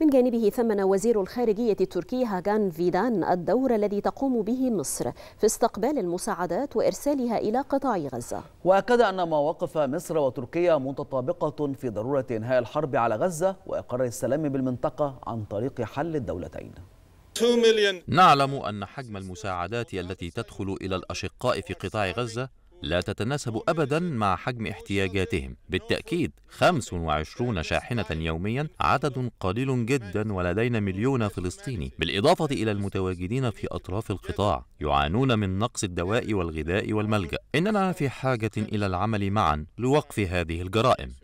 من جانبه ثمن وزير الخارجية التركي هاجان فيدان الدور الذي تقوم به مصر في استقبال المساعدات وإرسالها إلى قطاع غزة وأكد أن مواقف مصر وتركيا متطابقة في ضرورة إنهاء الحرب على غزة وإقرار السلام بالمنطقة عن طريق حل الدولتين نعلم أن حجم المساعدات التي تدخل إلى الأشقاء في قطاع غزة لا تتناسب أبدا مع حجم احتياجاتهم بالتأكيد 25 شاحنة يوميا عدد قليل جدا ولدينا مليون فلسطيني بالإضافة إلى المتواجدين في أطراف القطاع يعانون من نقص الدواء والغذاء والملجأ إننا في حاجة إلى العمل معا لوقف هذه الجرائم